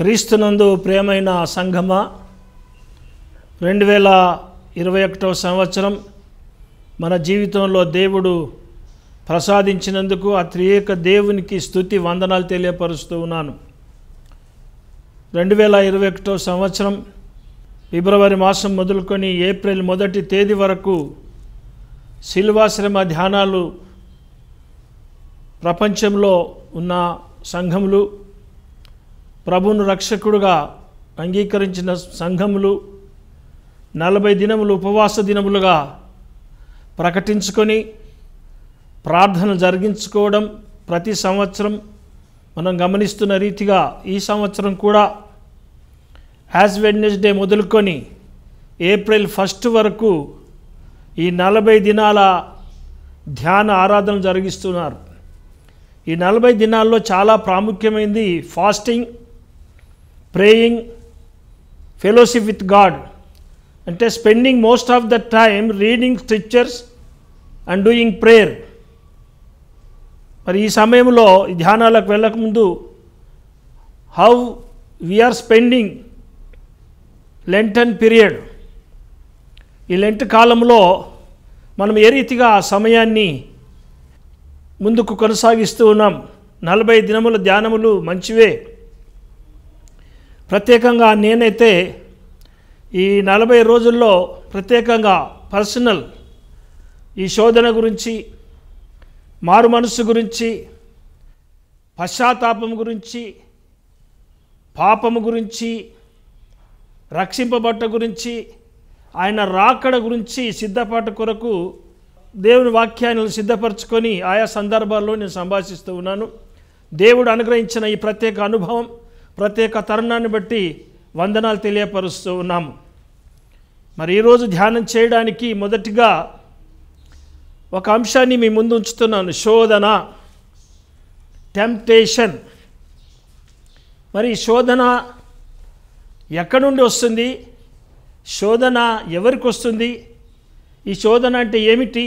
క్రీస్తునందు ప్రేమైన సంఘమా రెండు వేల ఇరవై ఒకటో సంవత్సరం మన జీవితంలో దేవుడు ప్రసాదించినందుకు ఆ త్రియేక దేవునికి స్థుతి వందనాలు తెలియపరుస్తూ ఉన్నాను రెండు వేల ఇరవై ఒకటో సంవత్సరం ఫిబ్రవరి మాసం మొదలుకొని ఏప్రిల్ మొదటి తేదీ వరకు శిల్వాశ్రమ ధ్యానాలు ప్రపంచంలో ఉన్న సంఘములు ప్రభును రక్షకుడుగా అంగీకరించిన సంఘములు నలభై దినములు ఉపవాస దినములుగా ప్రకటించుకొని ప్రార్థన జరిగించుకోవడం ప్రతి సంవత్సరం మనం గమనిస్తున్న రీతిగా ఈ సంవత్సరం కూడా యాజ్ వెడ్నెస్డే మొదలుకొని ఏప్రిల్ ఫస్ట్ వరకు ఈ నలభై దినాల ధ్యాన ఆరాధన జరిగిస్తున్నారు ఈ నలభై దినాల్లో చాలా ప్రాముఖ్యమైంది fasting praying fellowship with God అంటే spending most of the time reading scriptures and doing prayer మరి ఈ సమయంలో ధ్యానాలకు వెళ్ళకముందు how we are spending Lenten period ఈ లెంట్ కాలంలో మనం ఏ రీతిగా ఆ సమయాన్ని ముందుకు కొనసాగిస్తూ ఉన్నాం నలభై దినముల ధ్యానములు మంచివే ప్రత్యేకంగా నేనైతే ఈ నలభై రోజుల్లో ప్రత్యేకంగా పర్సనల్ ఈ శోధన గురించి మారు మనసు గురించి పశ్చాత్తాపం గురించి పాపము గురించి రక్షింపబట్ట గురించి ఆయన రాకడ గురించి సిద్ధపాట కొరకు దేవుని వాక్యాన్ని సిద్ధపరచుకొని ఆయా సందర్భాల్లో నేను సంభాషిస్తూ ఉన్నాను దేవుడు అనుగ్రహించిన ఈ ప్రత్యేక అనుభవం ప్రత్యేక తరుణాన్ని బట్టి వందనాలు తెలియపరుస్తూ ఉన్నాము మరి ఈరోజు ధ్యానం చేయడానికి మొదటిగా ఒక అంశాన్ని మీ ముందు ఉంచుతున్నాను శోధన టెంప్టేషన్ మరి శోధన ఎక్కడి నుండి వస్తుంది శోధన ఎవరికి వస్తుంది ఈ శోధన అంటే ఏమిటి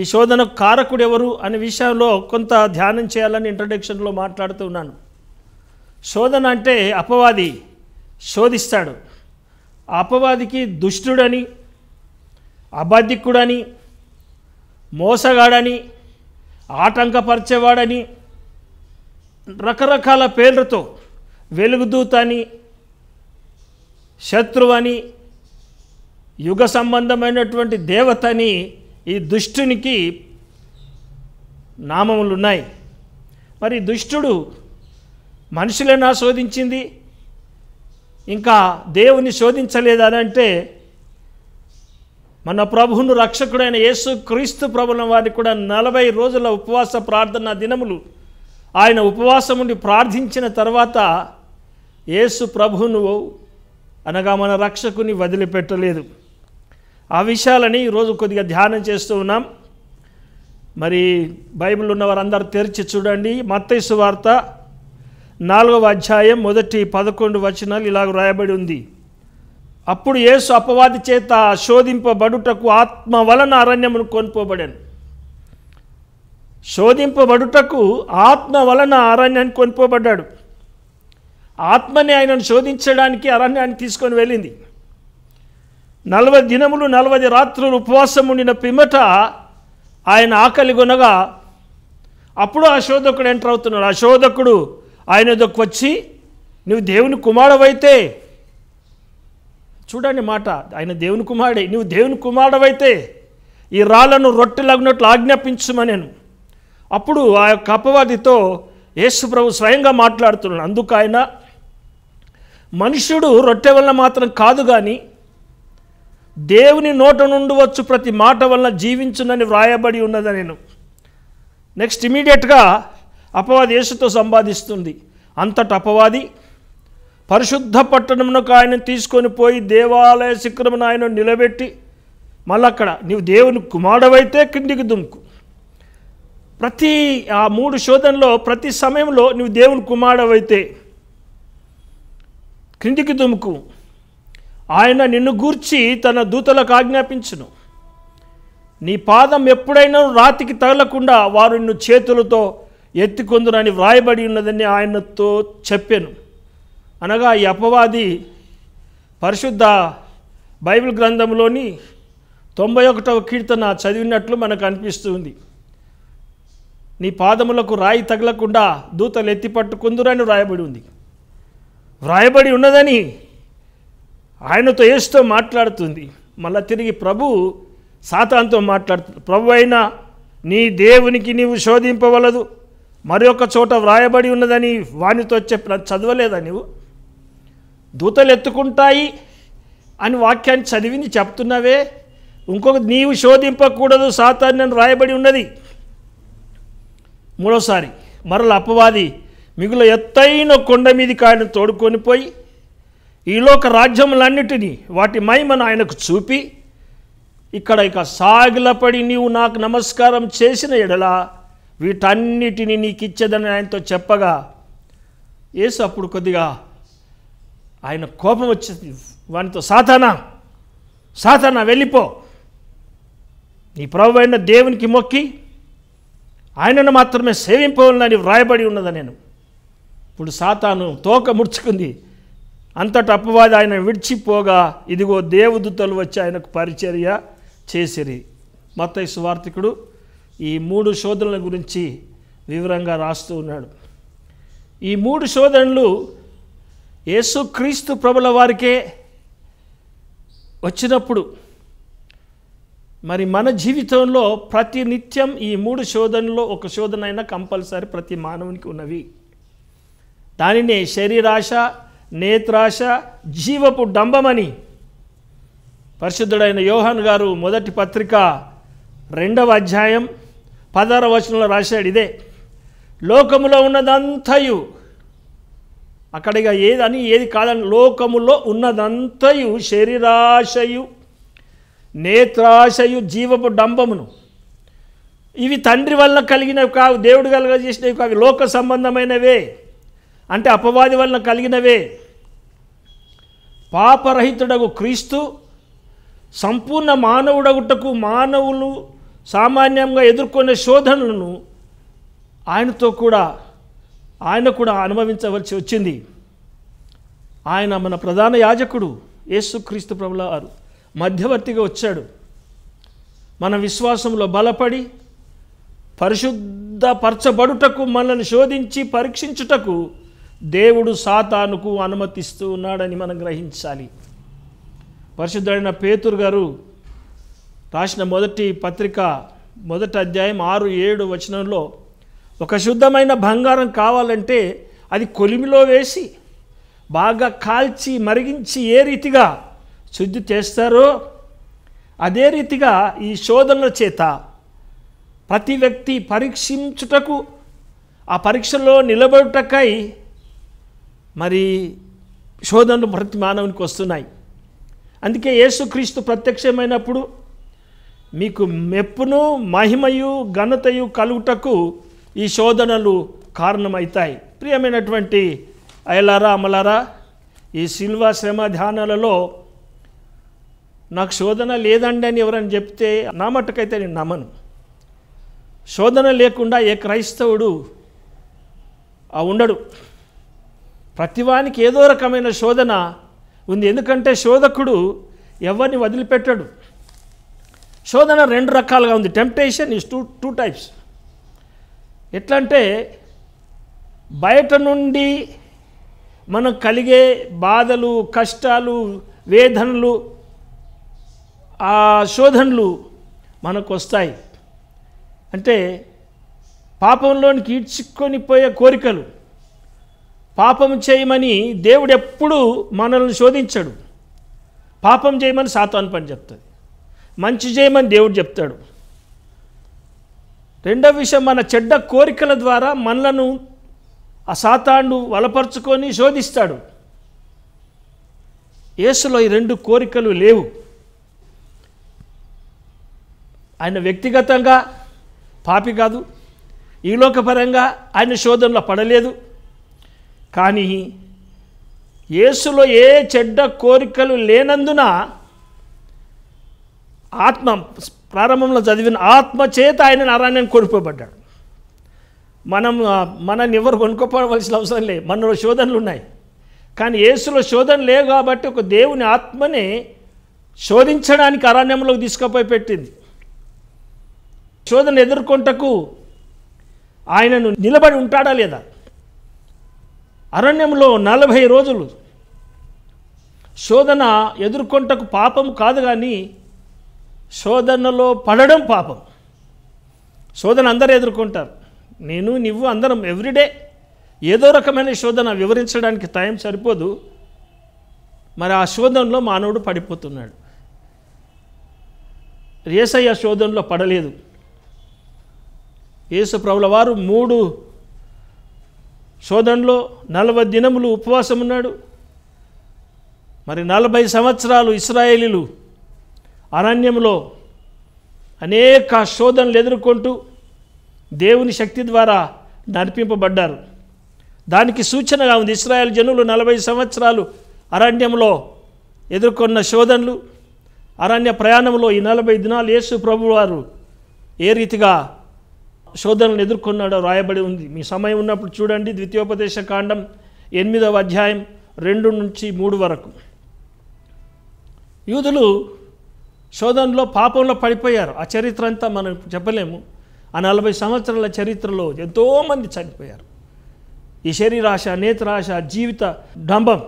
ఈ శోధన కారకుడు ఎవరు అనే విషయంలో కొంత ధ్యానం చేయాలని ఇంట్రడక్షన్లో మాట్లాడుతూ ఉన్నాను శోధన అంటే అపవాది శోధిస్తాడు అపవాదికి దుష్టుడని అబద్ధికుడని మోసగాడని ఆటంకపరిచేవాడని రకరకాల పేర్లతో వెలుగుదూత అని శత్రువు అని యుగ సంబంధమైనటువంటి దేవతని ఈ దుష్టునికి నామములు ఉన్నాయి మరి దుష్టుడు మనుషులైనా శోధించింది ఇంకా దేవుని అంటే మన ప్రభువును రక్షకుడైన యేసు క్రీస్తు ప్రభుల వారిని కూడా నలభై రోజుల ఉపవాస ప్రార్థన దినములు ఆయన ఉపవాసం ఉండి ప్రార్థించిన తర్వాత యేసు ప్రభువును అనగా మన రక్షకుని వదిలిపెట్టలేదు ఆ విషయాలని ఈరోజు కొద్దిగా ధ్యానం చేస్తూ ఉన్నాం మరి బైబిల్ ఉన్నవారందరూ తెరిచి చూడండి మత్తైసు వార్త నాలుగవ అధ్యాయం మొదటి పదకొండు వచనాలు ఇలాగ రాయబడి ఉంది అప్పుడు యేసు అపవాది చేత శోధింపబడుటకు ఆత్మ వలన అరణ్యమును కొనుకోబడాను శోధింపబడుటకు ఆత్మ వలన అరణ్యాన్ని కొనుకోబడ్డాడు ఆత్మని ఆయనను శోధించడానికి అరణ్యాన్ని తీసుకొని వెళ్ళింది నలభై దినములు నలభై రాత్రులు ఉపవాసం ఉండిన పిమ్మట ఆయన ఆకలి కొనగా అప్పుడు ఆ శోధకుడు ఎంటర్ అవుతున్నాడు ఆ శోధకుడు ఆయన వచ్చి నువ్వు దేవుని కుమారుడవైతే చూడండి మాట ఆయన దేవుని కుమారుడే నువ్వు దేవుని కుమారుడవైతే ఈ రాళ్లను రొట్టెలాగినట్లు ఆజ్ఞాపించమనేను అప్పుడు ఆ యొక్క అపవాదితో ప్రభు స్వయంగా మాట్లాడుతున్నాడు అందుకు ఆయన మనుష్యుడు రొట్టె వల్ల మాత్రం కాదు కానీ దేవుని నోట నుండి వచ్చు ప్రతి మాట వల్ల జీవించునని వ్రాయబడి ఉన్నదని నేను నెక్స్ట్ ఇమీడియట్గా అపవాది యేసుతో సంపాదిస్తుంది అంతట అపవాది పరిశుద్ధ పట్టణమునకు ఆయన తీసుకొని పోయి దేవాలయ శిఖరమును ఆయన నిలబెట్టి మళ్ళీ అక్కడ నీవు దేవుని కుమారుడవైతే కిందికి దుమ్కు ప్రతి ఆ మూడు శోధనలో ప్రతి సమయంలో నువ్వు దేవుని కుమారుడవైతే క్రిందికి దుముకు ఆయన నిన్ను గూర్చి తన దూతలకు ఆజ్ఞాపించును నీ పాదం ఎప్పుడైనా రాతికి తగలకుండా వారు నిన్ను చేతులతో ఎత్తికొందునని వ్రాయబడి ఉన్నదని ఆయనతో చెప్పాను అనగా ఈ అపవాది పరిశుద్ధ బైబిల్ గ్రంథంలోని తొంభై ఒకటవ కీర్తన చదివినట్లు మనకు అనిపిస్తుంది నీ పాదములకు రాయి తగలకుండా దూతలు ఎత్తి పట్టుకుందురని వ్రాయబడి ఉంది వ్రాయబడి ఉన్నదని ఆయనతో ఏసుతో మాట్లాడుతుంది మళ్ళా తిరిగి ప్రభు సాతాంతో మాట్లాడుతుంది ప్రభు అయినా నీ దేవునికి నీవు శోధింపవలదు మరి ఒక చోట వ్రాయబడి ఉన్నదని వానితో చెప్పిన చదవలేదా నువ్వు దూతలు ఎత్తుకుంటాయి అని వాక్యాన్ని చదివింది చెప్తున్నావే ఇంకొక నీవు శోధింపకూడదు సాతాన్ని రాయబడి ఉన్నది మూడోసారి మరల అపవాది మిగులు ఎత్తైన కొండ మీది ఆయన తోడుకొని పోయి ఈలోక రాజ్యములన్నిటినీ వాటి మహిమను ఆయనకు చూపి ఇక్కడ ఇక సాగిలపడి నీవు నాకు నమస్కారం చేసిన ఎడలా వీటన్నిటిని నీకిచ్చేదని ఆయనతో చెప్పగా యేసు అప్పుడు కొద్దిగా ఆయన కోపం వచ్చేది వానితో సాతానా సాతానా వెళ్ళిపో నీ ప్రభు అయిన దేవునికి మొక్కి ఆయనను మాత్రమే సేవింపవాలని వ్రాయబడి ఉన్నదా నేను ఇప్పుడు సాతాను తోక ముడుచుకుంది అంతటా అపవాది ఆయన విడిచిపోగా ఇదిగో దేవదూతలు వచ్చి ఆయనకు పరిచర్య చేసిరి మత్తయ్య సువార్థికుడు ఈ మూడు శోధనల గురించి వివరంగా రాస్తూ ఉన్నాడు ఈ మూడు శోధనలు యేసుక్రీస్తు ప్రభుల వారికే వచ్చినప్పుడు మరి మన జీవితంలో ప్రతి నిత్యం ఈ మూడు శోధనలో ఒక శోధన అయినా కంపల్సరీ ప్రతి మానవునికి ఉన్నవి దానినే శరీరాశ నేత్రాశ జీవపు డంబమని పరిశుద్ధుడైన యోహన్ గారు మొదటి పత్రిక రెండవ అధ్యాయం పదార వచనంలో రాశాడు ఇదే లోకములో ఉన్నదంతయు అక్కడిగా ఏది అని ఏది కాదని లోకములో ఉన్నదంతయు శరీరాశయు నేత్రాశయు జీవపు డంబమును ఇవి తండ్రి వల్ల కలిగినవి కావు దేవుడు చేసినవి కావు లోక సంబంధమైనవే అంటే అపవాది వలన కలిగినవే పాపరహితుడగు క్రీస్తు సంపూర్ణ మానవుడగుటకు మానవులు సామాన్యంగా ఎదుర్కొనే శోధనలను ఆయనతో కూడా ఆయన కూడా అనుభవించవలసి వచ్చింది ఆయన మన ప్రధాన యాజకుడు యేసుక్రీస్తు ప్రభుల వారు మధ్యవర్తిగా వచ్చాడు మన విశ్వాసంలో బలపడి పరిశుద్ధపరచబడుటకు మనల్ని శోధించి పరీక్షించుటకు దేవుడు సాతానుకు అనుమతిస్తూ ఉన్నాడని మనం గ్రహించాలి పరిశుద్ధుడైన పేతురు గారు రాసిన మొదటి పత్రిక మొదటి అధ్యాయం ఆరు ఏడు వచనంలో ఒక శుద్ధమైన బంగారం కావాలంటే అది కొలిమిలో వేసి బాగా కాల్చి మరిగించి ఏ రీతిగా శుద్ధి చేస్తారో అదే రీతిగా ఈ శోధనల చేత ప్రతి వ్యక్తి పరీక్షించుటకు ఆ పరీక్షలో నిలబడుటకై మరి శోధనలు ప్రతి మానవునికి వస్తున్నాయి అందుకే యేసుక్రీస్తు ప్రత్యక్షమైనప్పుడు మీకు మెప్పును మహిమయు ఘనతయు కలుగుటకు ఈ శోధనలు కారణమవుతాయి ప్రియమైనటువంటి అయలారా అమలారా ఈ శిల్వ శ్రమ ధ్యానాలలో నాకు శోధన లేదండి అని ఎవరని చెప్తే నా మట్టుకైతే నేను నమ్మను శోధన లేకుండా ఏ క్రైస్తవుడు ఆ ఉండడు ప్రతివానికి ఏదో రకమైన శోధన ఉంది ఎందుకంటే శోధకుడు ఎవరిని వదిలిపెట్టాడు శోధన రెండు రకాలుగా ఉంది temptation is two two types ఎట్లా అంటే బయట నుండి మనకు కలిగే బాధలు కష్టాలు వేదనలు ఆ శోధనలు మనకు వస్తాయి అంటే పాపంలోనికి ఈడ్చుకొని పోయే కోరికలు పాపం చేయమని దేవుడు ఎప్పుడూ మనల్ని శోధించడు పాపం చేయమని సాతాను పని చెప్తుంది మంచి చేయమని దేవుడు చెప్తాడు రెండవ విషయం మన చెడ్డ కోరికల ద్వారా మనలను ఆ సాతాండు వలపరుచుకొని శోధిస్తాడు యేసులో ఈ రెండు కోరికలు లేవు ఆయన వ్యక్తిగతంగా పాపి కాదు ఈలోకపరంగా ఆయన శోధనలో పడలేదు కానీ యేసులో ఏ చెడ్డ కోరికలు లేనందున ఆత్మ ప్రారంభంలో చదివిన ఆత్మ చేత ఆయన నారాయణని కొనుక్కోబడ్డాడు మనం మనల్ని ఎవరు కొనుక్కోవలసిన అవసరం లేదు మనలో శోధనలు ఉన్నాయి కానీ యేసులో శోధన లేవు కాబట్టి ఒక దేవుని ఆత్మని శోధించడానికి అరణ్యంలోకి తీసుకుపోయి పెట్టింది శోధన ఎదుర్కొంటకు ఆయనను నిలబడి ఉంటాడా లేదా అరణ్యంలో నలభై రోజులు శోధన ఎదుర్కొంటకు పాపం కాదు కానీ శోధనలో పడడం పాపం శోధన అందరూ ఎదుర్కొంటారు నేను నువ్వు అందరం ఎవ్రీడే ఏదో రకమైన శోధన వివరించడానికి టైం సరిపోదు మరి ఆ శోధనలో మానవుడు పడిపోతున్నాడు రేసయ్య శోధనలో పడలేదు యేసు ప్రభుల వారు మూడు శోధనలో నలభై దినములు ఉపవాసం ఉన్నాడు మరి నలభై సంవత్సరాలు ఇస్రాయేలీలు అరణ్యంలో అనేక శోధనలు ఎదుర్కొంటూ దేవుని శక్తి ద్వారా నడిపింపబడ్డారు దానికి సూచనగా ఉంది ఇస్రాయల్ జనులు నలభై సంవత్సరాలు అరణ్యంలో ఎదుర్కొన్న శోధనలు అరణ్య ప్రయాణంలో ఈ నలభై దినాలు యేసు ప్రభు వారు ఏ రీతిగా శోధనలు ఎదుర్కొన్నాడో రాయబడి ఉంది మీ సమయం ఉన్నప్పుడు చూడండి ద్వితీయోపదేశ కాండం ఎనిమిదవ అధ్యాయం రెండు నుంచి మూడు వరకు యూదులు శోధనలో పాపంలో పడిపోయారు ఆ చరిత్ర అంతా మనం చెప్పలేము ఆ నలభై సంవత్సరాల చరిత్రలో ఎంతోమంది చనిపోయారు ఈ శరీరాశ నేత్రాశ జీవిత డంబం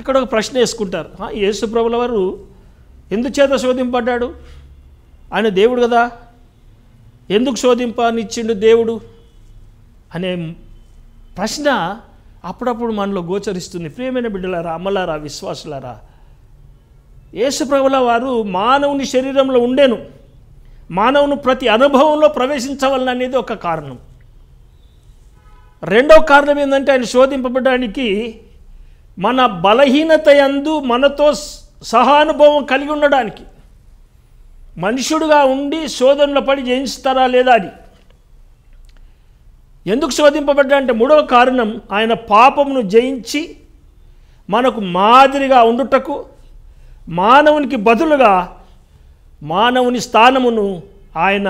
ఇక్కడ ఒక ప్రశ్న వేసుకుంటారు యేసు ప్రభుల వారు ఎందుచేత శోధింపడ్డాడు ఆయన దేవుడు కదా ఎందుకు శోధింపనిచ్చిండు దేవుడు అనే ప్రశ్న అప్పుడప్పుడు మనలో గోచరిస్తుంది ప్రియమైన బిడ్డలారా అమ్మలారా విశ్వాసులారా యేసుప్రభుల వారు మానవుని శరీరంలో ఉండేను మానవును ప్రతి అనుభవంలో ప్రవేశించవలన అనేది ఒక కారణం రెండో కారణం ఏంటంటే ఆయన శోధింపబడడానికి మన బలహీనత ఎందు మనతో సహానుభవం కలిగి ఉండడానికి మనుషుడుగా ఉండి శోధనలు పడి జయించుతారా లేదా అని ఎందుకు శోధింపబడ్డా అంటే మూడవ కారణం ఆయన పాపమును జయించి మనకు మాదిరిగా ఉండుటకు మానవునికి బదులుగా మానవుని స్థానమును ఆయన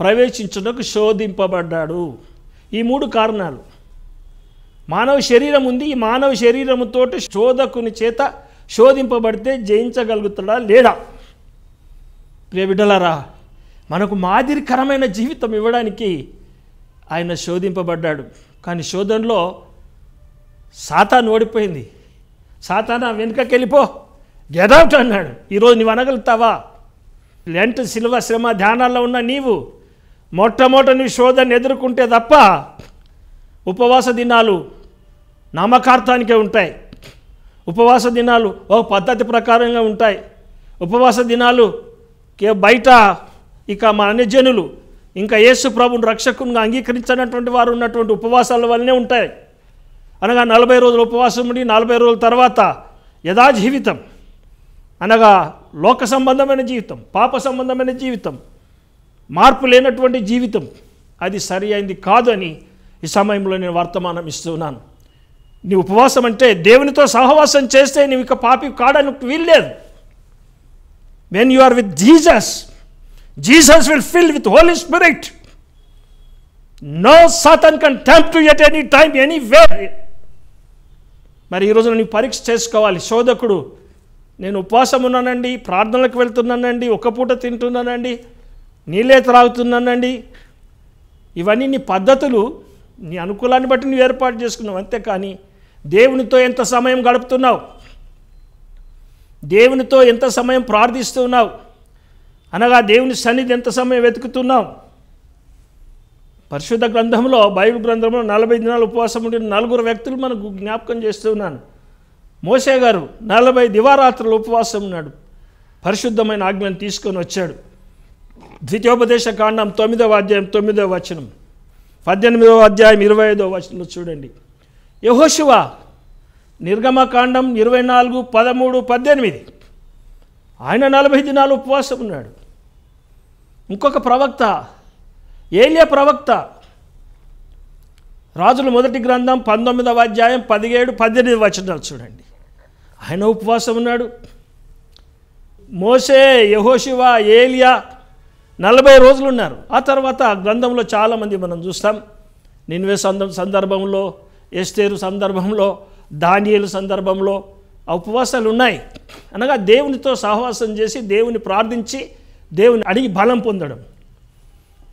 ప్రవేశించుటకు శోధింపబడ్డాడు ఈ మూడు కారణాలు మానవ శరీరం ఉంది ఈ మానవ శరీరముతో శోధకుని చేత శోధింపబడితే జయించగలుగుతాడా లేడా ప్రియ బిడ్డలారా మనకు మాదిరికరమైన జీవితం ఇవ్వడానికి ఆయన శోధింపబడ్డాడు కానీ శోధనలో సాతాను ఓడిపోయింది సాతాన వెనుకకి వెళ్ళిపో గెదౌట్ అన్నాడు ఈరోజు నువ్వు అనగలుగుతావా లెంట్ సిల్వ శ్రమ ధ్యానాల్లో ఉన్న నీవు మొట్టమొదట నీ శోధన ఎదుర్కొంటే తప్ప ఉపవాస దినాలు నామకార్థానికే ఉంటాయి ఉపవాస దినాలు ఒక పద్ధతి ప్రకారంగా ఉంటాయి ఉపవాస దినాలు బయట ఇక మా అన్యజనులు ఇంకా యేసు ప్రభుని రక్షకునిగా అంగీకరించినటువంటి వారు ఉన్నటువంటి ఉపవాసాల వల్లనే ఉంటాయి అనగా నలభై రోజులు ఉపవాసం ఉండి నలభై రోజుల తర్వాత యథాజీవితం అనగా లోక సంబంధమైన జీవితం పాప సంబంధమైన జీవితం మార్పు లేనటువంటి జీవితం అది సరి అయింది కాదని ఈ సమయంలో నేను వర్తమానం ఇస్తున్నాను నీ ఉపవాసం అంటే దేవునితో సహవాసం చేస్తే నీవు ఇక పాపి కాడానికి వీల్లేదు when you are with Jesus Jesus will fill with Holy Spirit no Satan can tempt to at any time any way మరి ఈరోజు నీ పరీక్ష చేసుకోవాలి శోధకుడు నేను ఉపవాసం ఉన్నానండి ప్రార్థనలకు వెళ్తున్నానండి ఒక పూట తింటున్నానండి నీళ్ళే త్రాగుతున్నానండి ఇవన్నీ నీ పద్ధతులు నీ అనుకూలాన్ని బట్టి నువ్వు ఏర్పాటు చేసుకున్నావు అంతేకాని దేవునితో ఎంత సమయం గడుపుతున్నావు దేవునితో ఎంత సమయం ప్రార్థిస్తున్నావు అనగా దేవుని సన్నిధి ఎంత సమయం వెతుకుతున్నావు పరిశుద్ధ గ్రంథంలో బైబిల్ గ్రంథంలో నలభై దినాలు ఉపవాసం ఉండిన నలుగురు వ్యక్తులు మనకు జ్ఞాపకం చేస్తున్నాను మోసే గారు నలభై దివారాత్రులు ఉపవాసం ఉన్నాడు పరిశుద్ధమైన ఆజ్ఞను తీసుకొని వచ్చాడు ద్వితీయోపదేశ కాండం తొమ్మిదవ అధ్యాయం తొమ్మిదవ వచనం పద్దెనిమిదవ అధ్యాయం ఇరవై ఐదవ వచనంలో చూడండి యహోశివ నిర్గమకాండం ఇరవై నాలుగు పదమూడు పద్దెనిమిది ఆయన నలభై దినాలు ఉపవాసం ఉన్నాడు ఇంకొక ప్రవక్త ఏలియ ప్రవక్త రాజుల మొదటి గ్రంథం పంతొమ్మిదవ అధ్యాయం పదిహేడు పద్దెనిమిది వచనాలు చూడండి ఆయన ఉపవాసం ఉన్నాడు మోసే యహోశివ ఏలియా నలభై రోజులు ఉన్నారు ఆ తర్వాత గ్రంథంలో చాలామంది మనం చూస్తాం నిన్వే సంద సందర్భంలో ఎస్తేరు సందర్భంలో దానియలు సందర్భంలో ఆ ఉపవాసాలు ఉన్నాయి అనగా దేవునితో సహవాసం చేసి దేవుని ప్రార్థించి దేవుని అడిగి బలం పొందడం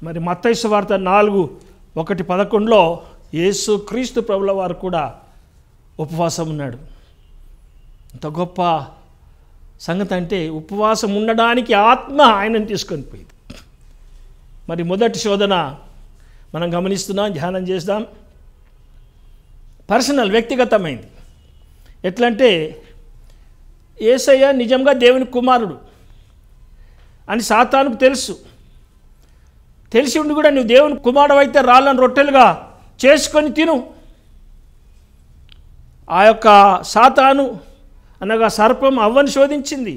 మరి మత్తైసు వార్త నాలుగు ఒకటి పదకొండులో యేసు క్రీస్తు ప్రభుల వారు కూడా ఉపవాసం ఉన్నాడు అంత గొప్ప సంగతి అంటే ఉపవాసం ఉండడానికి ఆత్మ ఆయనను తీసుకొని పోయింది మరి మొదటి శోధన మనం గమనిస్తున్నాం ధ్యానం చేస్తాం పర్సనల్ వ్యక్తిగతమైంది ఎట్లంటే ఏసయ్య నిజంగా దేవుని కుమారుడు అని సాతానుకు తెలుసు తెలిసి ఉండి కూడా నువ్వు దేవుని కుమారుడు అయితే రాళ్ళని రొట్టెలుగా చేసుకొని తిను ఆ యొక్క సాతాను అనగా సర్పం అవ్వని శోధించింది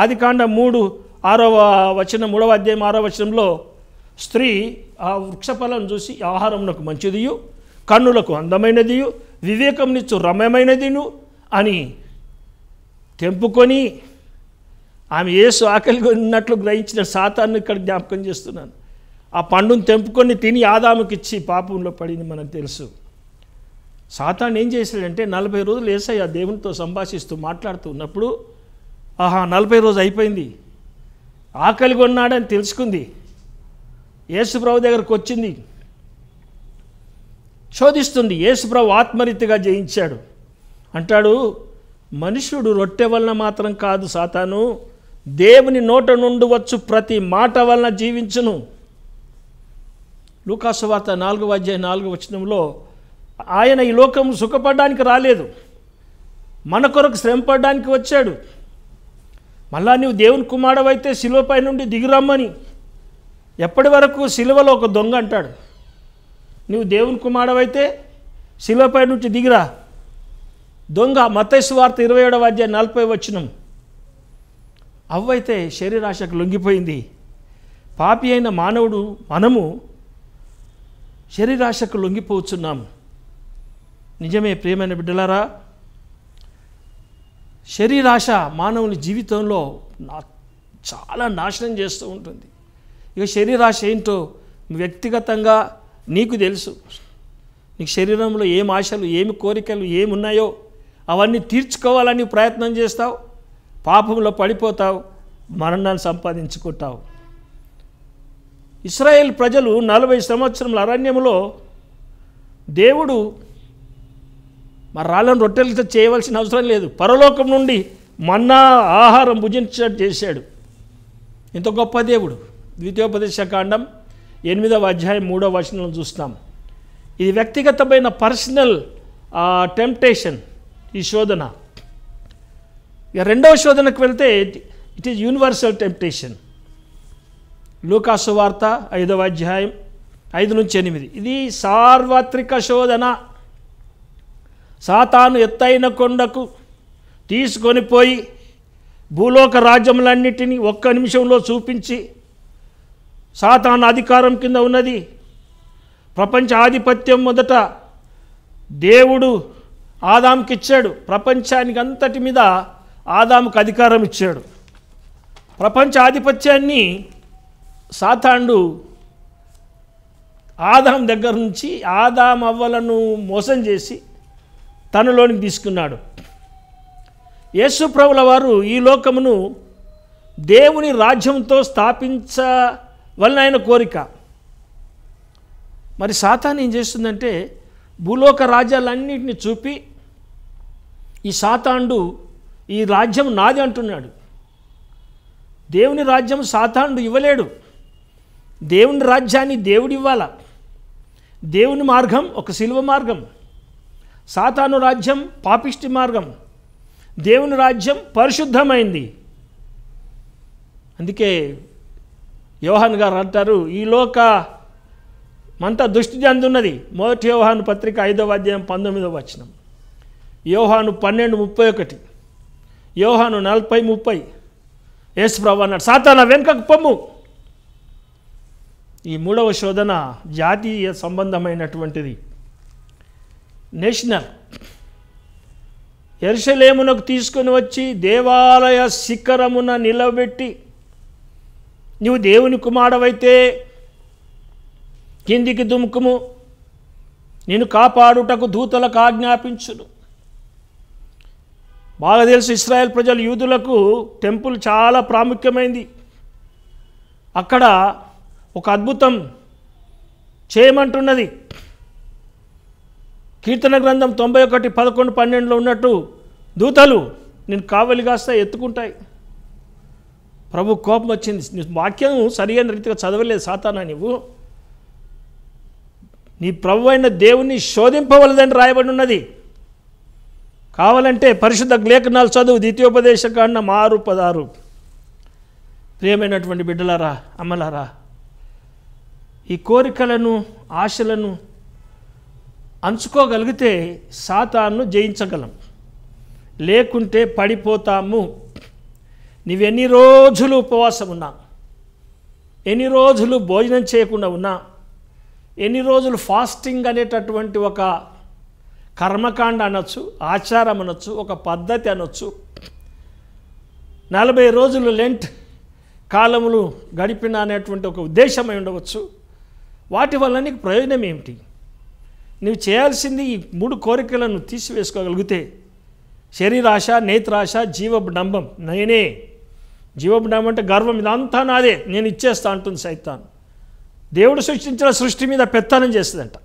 ఆది కాండ మూడు ఆరవ వచనం మూడవ అధ్యాయం ఆరవ వచనంలో స్త్రీ ఆ వృక్షఫలం చూసి ఆహారంకు మంచిదియు కన్నులకు అందమైనదియు నిచ్చు రమ్యమైనదిను అని తెంపుకొని ఆమె ఏసు ఆకలిగా ఉన్నట్లు గ్రహించిన శాతాన్ని ఇక్కడ జ్ఞాపకం చేస్తున్నాను ఆ పండును తెంపుకొని తిని ఆదాముకిచ్చి పాపంలో పడింది మనకు తెలుసు సాతాన్ ఏం చేశాడంటే నలభై రోజులు వేసాయి ఆ దేవునితో సంభాషిస్తూ మాట్లాడుతూ ఉన్నప్పుడు ఆహా నలభై రోజు అయిపోయింది ఆకలి కొన్నాడని తెలుసుకుంది యేసుప్రభు దగ్గరకు వచ్చింది చోధిస్తుంది యేసుప్రభు ఆత్మరీతిగా జయించాడు అంటాడు మనుష్యుడు రొట్టె వలన మాత్రం కాదు సాతాను దేవుని నోట నుండి వచ్చు ప్రతి మాట వలన జీవించును లూకాసు వార్త నాలుగు అధ్యాయ నాలుగు వచనంలో ఆయన ఈ లోకం సుఖపడడానికి రాలేదు మన కొరకు శ్రమపడడానికి వచ్చాడు మళ్ళా నువ్వు దేవుని కుమారుడవైతే శిలువపై నుండి దిగిరమ్మని ఎప్పటి వరకు శిలువలో ఒక దొంగ అంటాడు నువ్వు దేవుని కుమారుడవైతే శిలువపై నుండి దిగిరా దొంగ మతైసు వార్త ఇరవై ఏడవ అధ్యాయ నలభై వచ్చినం అవ్వైతే శరీరాశకు లొంగిపోయింది పాపి అయిన మానవుడు మనము శరీరాశకు లొంగిపోతున్నాము నిజమే ప్రియమైన బిడ్డలారా శరీరాశ మానవుని జీవితంలో నా చాలా నాశనం చేస్తూ ఉంటుంది ఇక శరీరాశ ఏంటో వ్యక్తిగతంగా నీకు తెలుసు నీకు శరీరంలో ఏం ఆశలు ఏమి కోరికలు ఏమున్నాయో అవన్నీ తీర్చుకోవాలని ప్రయత్నం చేస్తావు పాపంలో పడిపోతావు మరణాన్ని సంపాదించుకుంటావు ఇస్రాయేల్ ప్రజలు నలభై సంవత్సరముల అరణ్యంలో దేవుడు మా రాళ్ళను రొట్టెలతో చేయవలసిన అవసరం లేదు పరలోకం నుండి మన్నా ఆహారం భుజించడం చేశాడు ఇంత గొప్ప దేవుడు ద్వితీయోపదేశ కాండం ఎనిమిదవ అధ్యాయం మూడవ వచనంలో చూస్తాం ఇది వ్యక్తిగతమైన పర్సనల్ టెంప్టేషన్ ఈ శోధన ఇక రెండవ శోధనకు వెళ్తే ఇట్ ఈజ్ యూనివర్సల్ టెంప్టేషన్ లూకాసు వార్త ఐదవ అధ్యాయం ఐదు నుంచి ఎనిమిది ఇది సార్వత్రిక శోధన సాతాను ఎత్తైన కొండకు తీసుకొని పోయి భూలోక రాజ్యములన్నిటినీ ఒక్క నిమిషంలో చూపించి సాతాను అధికారం కింద ఉన్నది ప్రపంచ ఆధిపత్యం మొదట దేవుడు ఆదాంకి ఇచ్చాడు ప్రపంచానికి అంతటి మీద ఆదాముకు అధికారం ఇచ్చాడు ప్రపంచ ఆధిపత్యాన్ని సాతాండు ఆదాం దగ్గర నుంచి ఆదాం అవ్వలను మోసం చేసి తనలోనికి తీసుకున్నాడు యేసుప్రభుల వారు ఈ లోకమును దేవుని రాజ్యంతో స్థాపించవలన ఆయన కోరిక మరి సాతాన్ ఏం చేస్తుందంటే భూలోక రాజ్యాలన్నింటినీ చూపి ఈ సాతాండు ఈ రాజ్యం నాది అంటున్నాడు దేవుని రాజ్యం సాతాండు ఇవ్వలేడు దేవుని రాజ్యాన్ని దేవుడివ్వాల దేవుని మార్గం ఒక శిల్వ మార్గం సాతాను రాజ్యం పాపిష్టి మార్గం దేవుని రాజ్యం పరిశుద్ధమైంది అందుకే యోహాన్ గారు అంటారు ఈ లోక మంత దుష్టి అందున్నది మొదటి యోహాను పత్రిక ఐదవ అధ్యాయం పంతొమ్మిదవ వచనం యోహాను పన్నెండు ముప్పై ఒకటి యోహాను నలభై ముప్పై యేసుప్రభు అన్నాడు సాతాన వెనుకకు పొమ్ము ఈ మూడవ శోధన జాతీయ సంబంధమైనటువంటిది నేషనల్ ఎరుసలేమునకు తీసుకొని వచ్చి దేవాలయ శిఖరమున నిలబెట్టి నువ్వు దేవుని కుమారవైతే కిందికి దుముకుము నేను కాపాడుటకు దూతలకు ఆజ్ఞాపించును బాగా తెలుసు ఇస్రాయల్ ప్రజలు యూదులకు టెంపుల్ చాలా ప్రాముఖ్యమైంది అక్కడ ఒక అద్భుతం చేయమంటున్నది కీర్తన గ్రంథం తొంభై ఒకటి పదకొండు పన్నెండులో ఉన్నట్టు దూతలు నేను కావలి కాస్త ఎత్తుకుంటాయి ప్రభు కోపం వచ్చింది వాక్యం సరియైన రీతిగా చదవలేదు సాతానా నీవు నీ ప్రభు అయిన దేవుణ్ణి శోధింపవలదని రాయబడి ఉన్నది కావాలంటే పరిశుద్ధ లేఖనాలు చదువు కన్నా మారు పదారు ప్రియమైనటువంటి బిడ్డలారా అమ్మలారా ఈ కోరికలను ఆశలను అంచుకోగలిగితే సాతాను జయించగలం లేకుంటే పడిపోతాము నీవెన్ని రోజులు ఉపవాసం ఉన్నా ఎన్ని రోజులు భోజనం చేయకుండా ఉన్నా ఎన్ని రోజులు ఫాస్టింగ్ అనేటటువంటి ఒక కర్మకాండ అనొచ్చు ఆచారం అనొచ్చు ఒక పద్ధతి అనొచ్చు నలభై రోజులు లెంట్ కాలములు గడిపిన అనేటువంటి ఒక ఉద్దేశమై ఉండవచ్చు వాటి వల్ల నీకు ప్రయోజనం ఏమిటి నువ్వు చేయాల్సింది ఈ మూడు కోరికలను తీసివేసుకోగలిగితే శరీరాశ నేత్రాశ జీవబ్డంబం నేనే జీవబ్డంబం అంటే గర్వం ఇదంతా నాదే నేను ఇచ్చేస్తా అంటుంది సైతాన్ దేవుడు సృష్టించిన సృష్టి మీద పెత్తనం చేస్తుందంట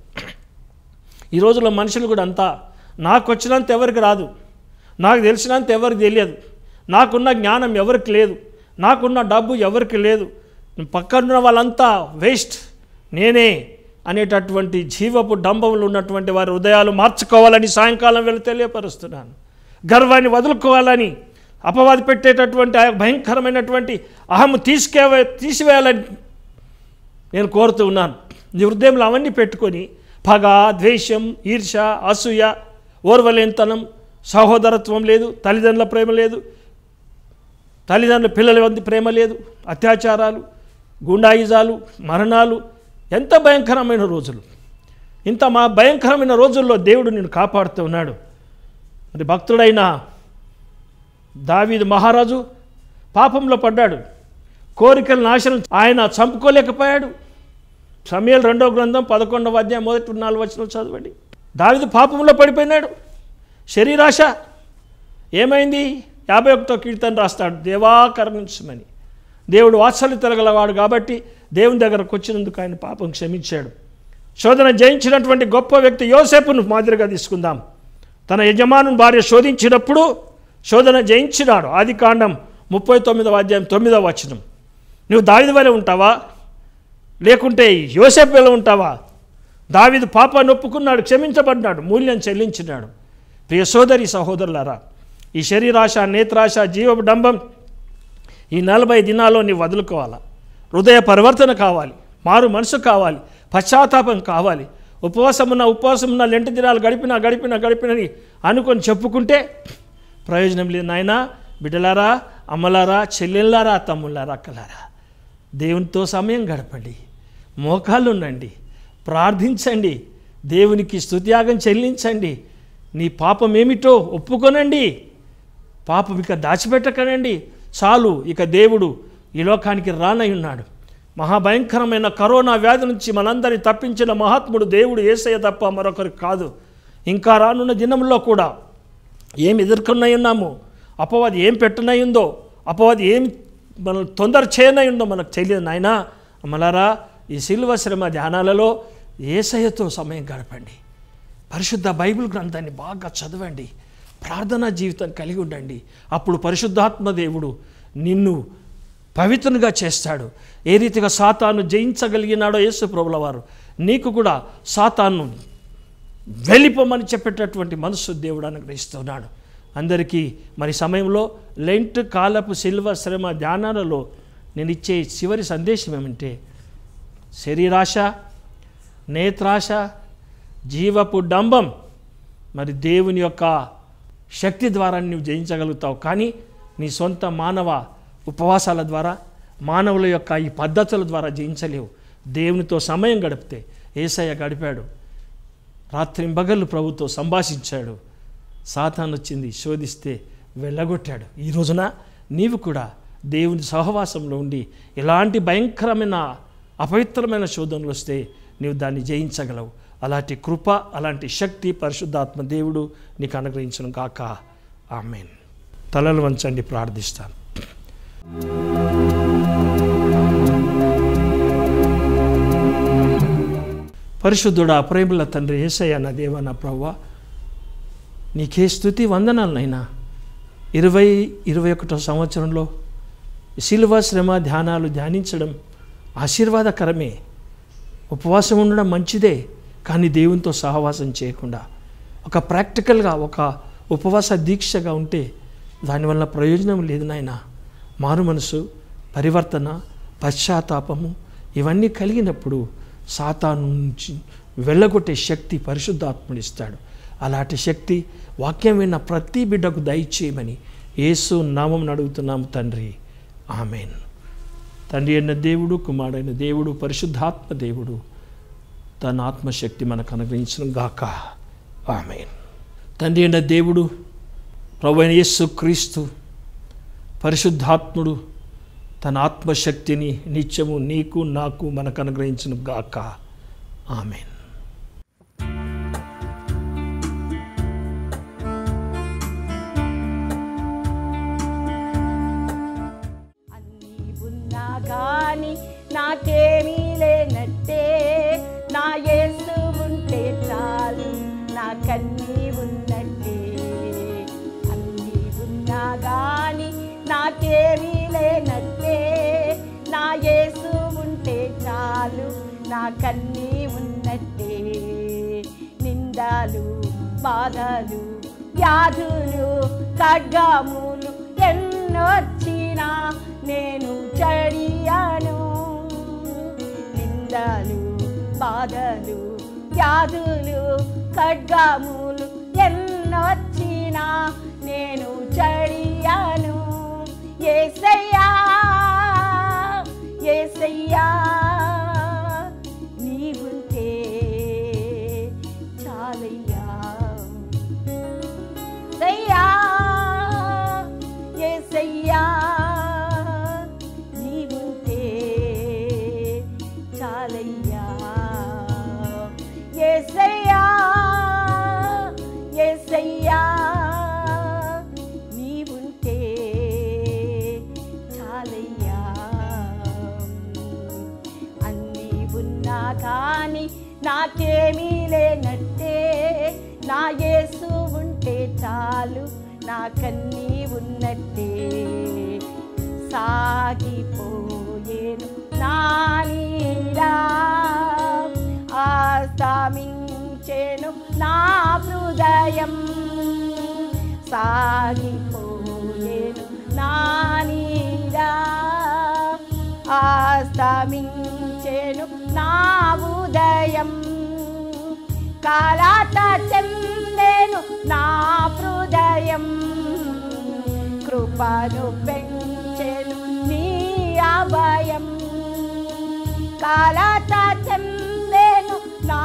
ఈ రోజుల్లో మనుషులు కూడా అంతా నాకు వచ్చినంత ఎవరికి రాదు నాకు తెలిసినంత ఎవరికి తెలియదు నాకున్న జ్ఞానం ఎవరికి లేదు నాకున్న డబ్బు ఎవరికి లేదు పక్కనున్న వాళ్ళంతా వేస్ట్ నేనే అనేటటువంటి జీవపు డంబములు ఉన్నటువంటి వారి హృదయాలు మార్చుకోవాలని సాయంకాలం వెళ్ళి తెలియపరుస్తున్నాను గర్వాన్ని వదులుకోవాలని అపవాది పెట్టేటటువంటి భయంకరమైనటువంటి అహము తీసుకే తీసివేయాలని నేను కోరుతూ ఉన్నాను నీ హృదయంలో అవన్నీ పెట్టుకొని పగ ద్వేషం ఈర్ష అసూయ ఓర్వలేనితనం సహోదరత్వం లేదు తల్లిదండ్రుల ప్రేమ లేదు తల్లిదండ్రుల పిల్లల వంటి ప్రేమ లేదు అత్యాచారాలు గుండాయిజాలు మరణాలు ఎంత భయంకరమైన రోజులు ఇంత మా భయంకరమైన రోజుల్లో దేవుడు నేను కాపాడుతూ ఉన్నాడు మరి భక్తుడైన దావీదు మహారాజు పాపంలో పడ్డాడు కోరికల నాశనం ఆయన చంపుకోలేకపోయాడు సమయాలు రెండవ గ్రంథం పదకొండవ అధ్యాయం మొదటి నాలుగు వచ్చిన చదవండి దావిది పాపంలో పడిపోయినాడు శరీరాశ ఏమైంది యాభై ఒకటో కీర్తన రాస్తాడు దేవాకరణించమని దేవుడు వాత్సల్య తిరగలవాడు కాబట్టి దేవుని దగ్గరకు వచ్చినందుకు ఆయన పాపం క్షమించాడు శోధన జయించినటువంటి గొప్ప వ్యక్తి యోసేపును మాదిరిగా తీసుకుందాం తన యజమాను భార్య శోధించినప్పుడు శోధన జయించినాడు ఆది కాండం ముప్పై తొమ్మిదవ అధ్యాయం తొమ్మిదవ వచనం నువ్వు దావిది వలె ఉంటావా లేకుంటే యోసేపు వలె ఉంటావా దావిది పాపాన్ని ఒప్పుకున్నాడు క్షమించబడ్డాడు మూల్యం చెల్లించినాడు ప్రియ సోదరి సహోదరులరా ఈ శరీరాశ నేత్రాశ డంబం ఈ నలభై దినాల్లో నీ వదులుకోవాలా హృదయ పరివర్తన కావాలి మారు మనసు కావాలి పశ్చాత్తాపం కావాలి ఉపవాసం ఉన్న ఉపవాసం ఉన్న లెంట దినాలు గడిపినా గడిపినా గడిపినని అనుకొని చెప్పుకుంటే ప్రయోజనం లేదు నాయన బిడ్డలారా అమ్మలారా చెల్లెళ్ళారా తమ్ముళ్ళారా అక్కలారా దేవునితో సమయం గడపండి మోకాళ్ళు ఉండండి ప్రార్థించండి దేవునికి స్తుత్యాగం చెల్లించండి నీ పాపం ఏమిటో ఒప్పుకొనండి పాపం ఇక దాచిపెట్టకనండి చాలు ఇక దేవుడు ఈ లోకానికి రానై ఉన్నాడు మహాభయంకరమైన కరోనా వ్యాధి నుంచి మనందరినీ తప్పించిన మహాత్ముడు దేవుడు ఏసయ్య తప్ప మరొకరు కాదు ఇంకా రానున్న దినంలో కూడా ఏం ఎదుర్కొన్నై ఉన్నాము అపవాది ఏం పెట్టనై ఉందో అపవాది ఏం మనం తొందర చేయనై ఉందో మనకు తెలియదు నాయన అమలారా ఈ శిల్వ శ్రమ ధ్యానాలలో ఏసయ్యతో సమయం గడపండి పరిశుద్ధ బైబిల్ గ్రంథాన్ని బాగా చదవండి ప్రార్థనా జీవితం కలిగి ఉండండి అప్పుడు పరిశుద్ధాత్మ దేవుడు నిన్ను పవిత్రునిగా చేస్తాడు ఏ రీతిగా సాతాను జయించగలిగినాడో యేసు ప్రభుల వారు నీకు కూడా సాతాను వెళ్ళిపోమని చెప్పేటటువంటి మనసు దేవుడు అనుగ్రహిస్తున్నాడు అందరికీ మరి సమయంలో లెంట్ కాలపు శిల్వ శ్రమ ధ్యానాలలో నేను ఇచ్చే చివరి సందేశం ఏమంటే శరీరాశ నేత్రాశ జీవపు డంబం మరి దేవుని యొక్క శక్తి ద్వారా నువ్వు జయించగలుగుతావు కానీ నీ సొంత మానవ ఉపవాసాల ద్వారా మానవుల యొక్క ఈ పద్ధతుల ద్వారా జయించలేవు దేవునితో సమయం గడిపితే ఏసయ్య గడిపాడు రాత్రింబగళ్ళు ప్రభుతో సంభాషించాడు సాతాన్ వచ్చింది శోధిస్తే వెళ్ళగొట్టాడు ఈ రోజున నీవు కూడా దేవుని సహవాసంలో ఉండి ఎలాంటి భయంకరమైన అపవిత్రమైన శోధనలు వస్తే నీవు దాన్ని జయించగలవు అలాంటి కృప అలాంటి శక్తి పరిశుద్ధాత్మ దేవుడు నీకు అనుగ్రహించను కాక ఆమెన్ తలలు వంచండి ప్రార్థిస్తాను పరిశుద్ధుడు అప్రేముల తండ్రి ఏసయ్య నా దేవ నా ప్రవ్వ నీకే స్థుతి వందనాలనైనా ఇరవై ఇరవై ఒకటో సంవత్సరంలో శిల్వ శ్రమ ధ్యానాలు ధ్యానించడం ఆశీర్వాదకరమే ఉపవాసం ఉండడం మంచిదే కానీ దేవునితో సహవాసం చేయకుండా ఒక ప్రాక్టికల్గా ఒక ఉపవాస దీక్షగా ఉంటే దానివల్ల ప్రయోజనం లేదు నాయనా మారు మనసు పరివర్తన పశ్చాత్తాపము ఇవన్నీ కలిగినప్పుడు సాతాను నుంచి వెళ్ళగొట్టే శక్తి పరిశుద్ధాత్ముడిస్తాడు అలాంటి శక్తి వాక్యం విన్న ప్రతి బిడ్డకు దయచేయమని యేసు నామం అడుగుతున్నాము తండ్రి ఆమెన్ తండ్రి అయిన దేవుడు కుమారుడైన దేవుడు పరిశుద్ధాత్మ దేవుడు తన ఆత్మశక్తి మనకు అనుగ్రహించిన గాక ఆమెన్ తండ్రి అయిన దేవుడు ప్రభు అయిన యేసు క్రీస్తు పరిశుద్ధాత్ముడు తన ఆత్మశక్తిని నిత్యము నీకు నాకు మనకు అనుగ్రహించిన గాక ఆమెన్ నాకేమీ కన్నీ ఉన్నట్టే నిందాలు బాధలు వ్యాధులు ఖడ్గములు ఎన్నొచ్చినా నేను చడియాను నిందాలు బాధలు వ్యాధులు ఖడ్గములు ఎన్నొచ్చినా నేను చడియాను ఏసయ్యా ఏసయ్యా കാലാത്ത ചെന്തേനു നാ ഹൃദയം കൃപനു പെഞ്ചേനു നീയഭയം കാലാത്ത ചെന്തേനു നാ